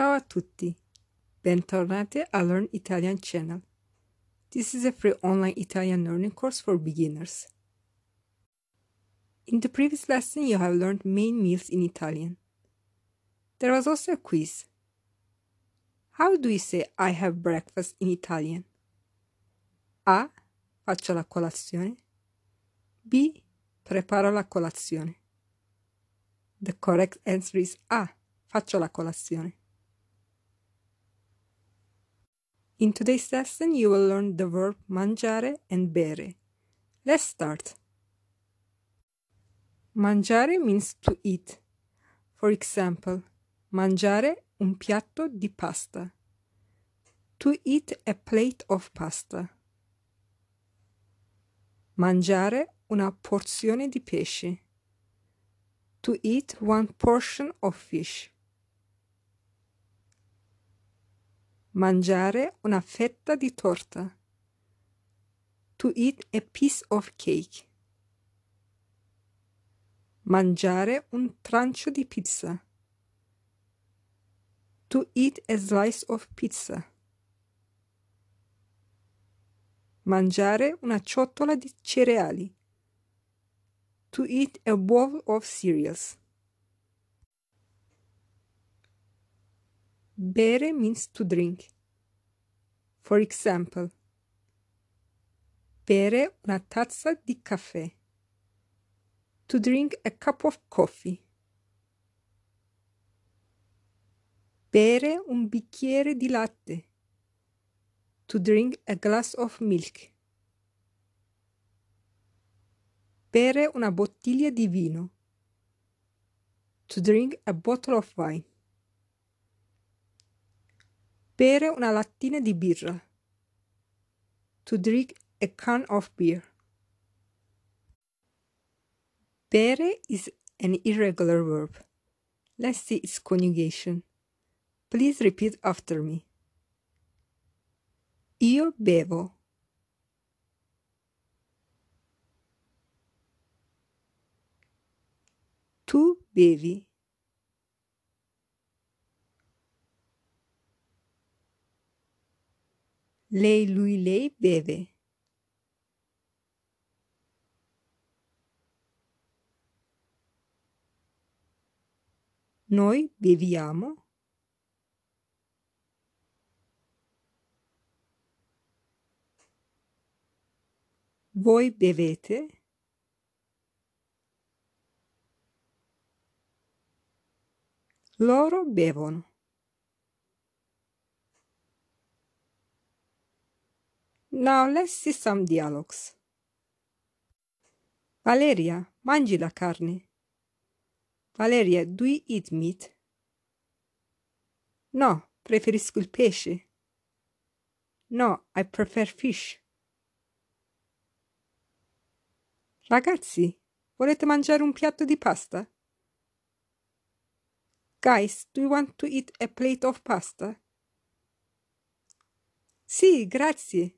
Ciao a tutti! Bentornati a Learn Italian channel. This is a free online Italian learning course for beginners. In the previous lesson, you have learned main meals in Italian. There was also a quiz. How do we say I have breakfast in Italian? A. Faccio la colazione. B. Preparo la colazione. The correct answer is A. Faccio la colazione. In today's lesson, you will learn the verb mangiare and bere. Let's start. Mangiare means to eat. For example, mangiare un piatto di pasta. To eat a plate of pasta. Mangiare una porzione di pesce. To eat one portion of fish. Mangiare una fetta di torta. To eat a piece of cake. Mangiare un trancio di pizza. To eat a slice of pizza. Mangiare una ciotola di cereali. To eat a bowl of cereals. Bere means to drink. For example, bere una tazza di caffè. To drink a cup of coffee. Bere un bicchiere di latte. To drink a glass of milk. Bere una bottiglia di vino. To drink a bottle of wine. Bere una lattina di birra. To drink a can of beer. Bere is an irregular verb. Let's see its conjugation. Please repeat after me. Io bevo. Tu bevi. Lei, lui, lei beve. Noi beviamo. Voi bevete. Loro bevono. Now let's see some dialogues. Valeria, mangi la carne. Valeria, do you eat meat? No, preferisco il pesce. No, I prefer fish. Ragazzi, volete mangiare un piatto di pasta? Guys, do you want to eat a plate of pasta? Sì, grazie.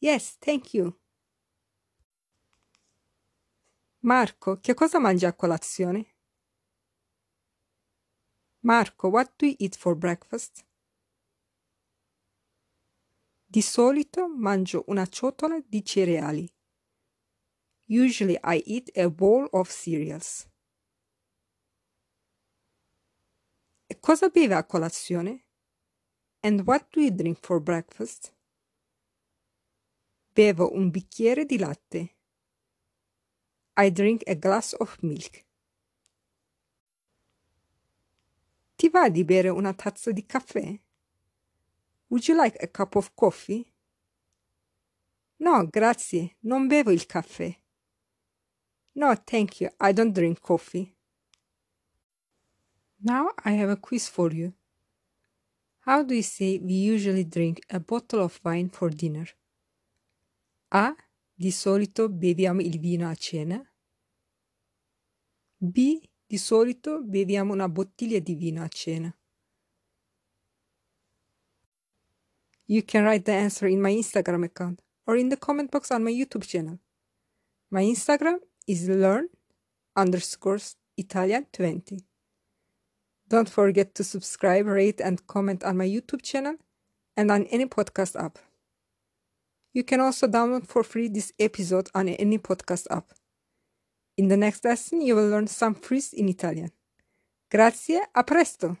Yes, thank you. Marco, che cosa mangi a colazione? Marco, what do you eat for breakfast? Di solito mangio una ciotola di cereali. Usually I eat a bowl of cereals. E cosa beve a colazione? And what do you drink for breakfast? Bevo un bicchiere di latte. I drink a glass of milk. Ti va di bere una tazza di caffè? Would you like a cup of coffee? No, grazie, non bevo il caffè. No, thank you, I don't drink coffee. Now I have a quiz for you. How do you say we usually drink a bottle of wine for dinner? A. Di solito beviamo il vino a cena. B. Di solito beviamo una bottiglia di vino a cena. You can write the answer in my Instagram account or in the comment box on my YouTube channel. My Instagram is learn underscores Italian20. Don't forget to subscribe, rate, and comment on my YouTube channel and on any podcast app. You can also download for free this episode on any podcast app. In the next lesson, you will learn some phrases in Italian. Grazie, a presto!